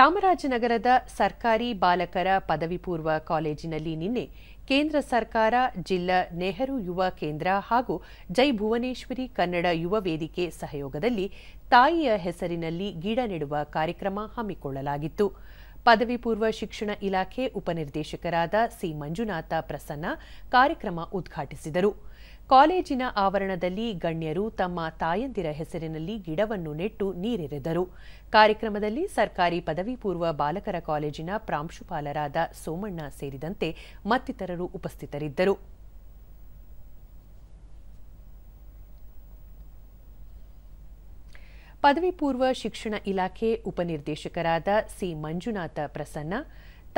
ಚಾಮರಾಜನಗರದ ಸರ್ಕಾರಿ ಬಾಲಕರ ಪದವಿ ಪೂರ್ವ ಕಾಲೇಜಿನಲ್ಲಿ ನಿನ್ನೆ ಕೇಂದ್ರ ಸರ್ಕಾರ ಜಿಲ್ಲಾ ನೆಹರು ಯುವ ಕೇಂದ್ರ ಹಾಗೂ ಜೈ ಭುವನೇಶ್ವರಿ ಕನ್ನಡ ಯುವ ವೇದಿಕೆ ಸಹಯೋಗದಲ್ಲಿ ತಾಯಿಯ ಹೆಸರಿನಲ್ಲಿ ಗಿಡ ನೆಡುವ ಕಾರ್ಯಕ್ರಮ ಹಮ್ಮಿಕೊಳ್ಳಲಾಗಿತ್ತು ಪದವಿ ಪೂರ್ವ ಶಿಕ್ಷಣ ಇಲಾಖೆ ಉಪನಿರ್ದೇಶಕರಾದ ಸಿ ಮಂಜುನಾಥ ಪ್ರಸನ್ನ ಕಾರ್ಯಕ್ರಮ ಉದ್ಘಾಟಿಸಿದರು ಕಾಲೇಜಿನ ಆವರಣದಲ್ಲಿ ಗಣ್ಯರು ತಮ್ಮ ತಾಯಂದಿರ ಹೆಸರಿನಲ್ಲಿ ಗಿಡವನ್ನು ನೆಟ್ಟು ನೀರೆರೆದರು ಕಾರ್ಯಕ್ರಮದಲ್ಲಿ ಸರ್ಕಾರಿ ಪದವಿ ಪೂರ್ವ ಬಾಲಕರ ಕಾಲೇಜಿನ ಪ್ರಾಂಶುಪಾಲರಾದ ಸೋಮಣ್ಣ ಸೇರಿದಂತೆ ಮತ್ತಿತರರು ಉಪಸ್ಥಿತರಿದ್ದರು ಪದವಿ ಪೂರ್ವ ಶಿಕ್ಷಣ ಇಲಾಖೆ ಉಪನಿರ್ದೇಶಕರಾದ ಸಿ ಮಂಜುನಾಥ ಪ್ರಸನ್ನ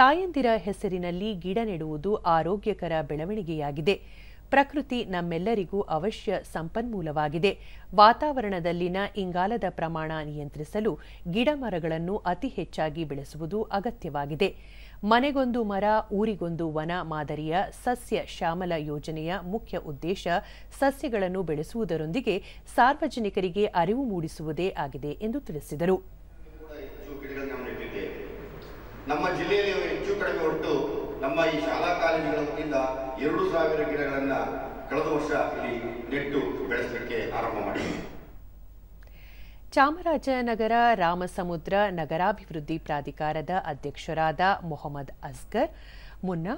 ತಾಯಂದಿರ ಹೆಸರಿನಲ್ಲಿ ಗಿಡ ನೆಡುವುದು ಆರೋಗ್ಯಕರ ಬೆಳವಣಿಗೆಯಾಗಿದೆ ಪ್ರಕೃತಿ ನಮ್ಮೆಲ್ಲರಿಗೂ ಅವಶ್ಯ ಸಂಪನ್ಮೂಲವಾಗಿದೆ ವಾತಾವರಣದಲ್ಲಿನ ಇಂಗಾಲದ ಪ್ರಮಾಣ ನಿಯಂತ್ರಿಸಲು ಗಿಡಮರಗಳನ್ನು ಅತಿ ಹೆಚ್ಚಾಗಿ ಬೆಳೆಸುವುದು ಅಗತ್ಯವಾಗಿದೆ ಮನೆಗೊಂದು ಮರ ಊರಿಗೊಂದು ವನ ಮಾದರಿಯ ಸಸ್ಯ ಶ್ಯಾಮಲ ಯೋಜನೆಯ ಮುಖ್ಯ ಉದ್ದೇಶ ಸಸ್ಯಗಳನ್ನು ಬೆಳೆಸುವುದರೊಂದಿಗೆ ಸಾರ್ವಜನಿಕರಿಗೆ ಅರಿವು ಮೂಡಿಸುವುದೇ ಆಗಿದೆ ಎಂದು ತಿಳಿಸಿದರು ನಮ್ಮ ಜಿಲ್ಲೆಯಲ್ಲಿ ಹೆಚ್ಚು ಕಡಿಮೆ ಒಟ್ಟು ನಮ್ಮ ಈ ಶಾಲಾ ಕಾಲೇಜುಗಳ ವತಿಯಿಂದ ಎರಡು ಸಾವಿರ ಕಳೆದ ವರ್ಷ ಇಲ್ಲಿ ನೆಟ್ಟು ಬೆಳೆಸಲಿಕ್ಕೆ ಆರಂಭ ಮಾಡಿದೆ ಚಾಮರಾಜನಗರ ರಾಮಸಮುದ್ರ ನಗರಾಭಿವೃದ್ಧಿ ಪ್ರಾಧಿಕಾರದ ಅಧ್ಯಕ್ಷರಾದ ಮೊಹಮ್ಮದ್ ಅಸ್ಗರ್ ಮುನ್ನ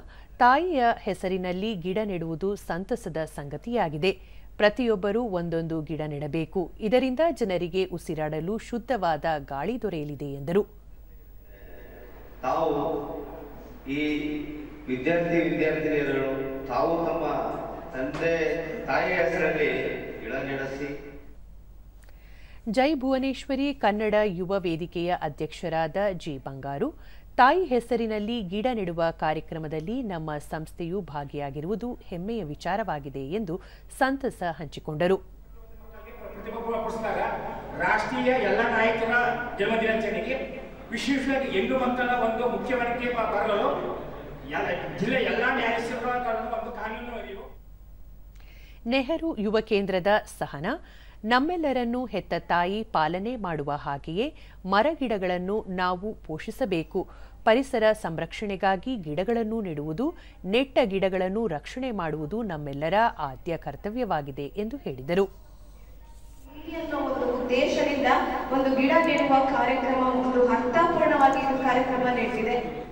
ತಾಯಿಯ ಹೆಸರಿನಲ್ಲಿ ಗಿಡ ನೆಡುವುದು ಸಂತಸದ ಸಂಗತಿಯಾಗಿದೆ ಪ್ರತಿಯೊಬ್ಬರೂ ಒಂದೊಂದು ಗಿಡ ನೆಡಬೇಕು ಇದರಿಂದ ಜನರಿಗೆ ಉಸಿರಾಡಲು ಶುದ್ಧವಾದ ಗಾಳಿ ದೊರೆಯಲಿದೆ ಎಂದರು ವಿದ್ಯಾರ್ಥಿ ವಿದ್ಯಾರ್ಥಿನಿಯರು ತಾವು ತಮ್ಮ ತಂದೆ ತಾಯಿಯ ಹೆಸರಲ್ಲಿ ನೆಡೆಸಿ ಜೈ ಭುವನೇಶ್ವರಿ ಕನ್ನಡ ಯುವ ವೇದಿಕೆಯ ಅಧ್ಯಕ್ಷರಾದ ಜಿ ಬಂಗಾರು ತಾಯಿ ಹೆಸರಿನಲ್ಲಿ ಗಿಡ ನೆಡುವ ಕಾರ್ಯಕ್ರಮದಲ್ಲಿ ನಮ್ಮ ಸಂಸ್ಥೆಯು ಭಾಗಿಯಾಗಿರುವುದು ಹೆಮ್ಮೆಯ ವಿಚಾರವಾಗಿದೆ ಎಂದು ಸಂತಸ ಹಂಚಿಕೊಂಡರು ರಾಷ್ಟ್ರೀಯ ಎಲ್ಲ ನಾಯಕರ ಜನ್ಮದಿನಾಚರಣೆಗೆ ವಿಶೇಷವಾಗಿ ಹೆಣ್ಣು ಮಕ್ಕಳ ಒಂದು ಬರಲು ನೆಹರು ಯುವ ಕೇಂದ್ರದ ಸಹನ ನಮ್ಮೆಲ್ಲರನ್ನೂ ಹೆತ್ತ ತಾಯಿ ಪಾಲನೆ ಮಾಡುವ ಹಾಗೆಯೇ ಮರಗಿಡಗಳನ್ನು ನಾವು ಪೋಷಿಸಬೇಕು ಪರಿಸರ ಸಂರಕ್ಷಣೆಗಾಗಿ ಗಿಡಗಳನ್ನು ನೆಡುವುದು ನೆಟ್ಟ ಗಿಡಗಳನ್ನು ರಕ್ಷಣೆ ಮಾಡುವುದು ನಮ್ಮೆಲ್ಲರ ಆದ್ಯ ಕರ್ತವ್ಯವಾಗಿದೆ ಎಂದು ಹೇಳಿದರು ಉದ್ದೇಶದಿಂದ ಒಂದು ಗಿಡ ನೆಡುವ ಕಾರ್ಯಕ್ರಮ ಒಂದು ಅರ್ಥಪೂರ್ಣವಾಗಿ ಕಾರ್ಯಕ್ರಮ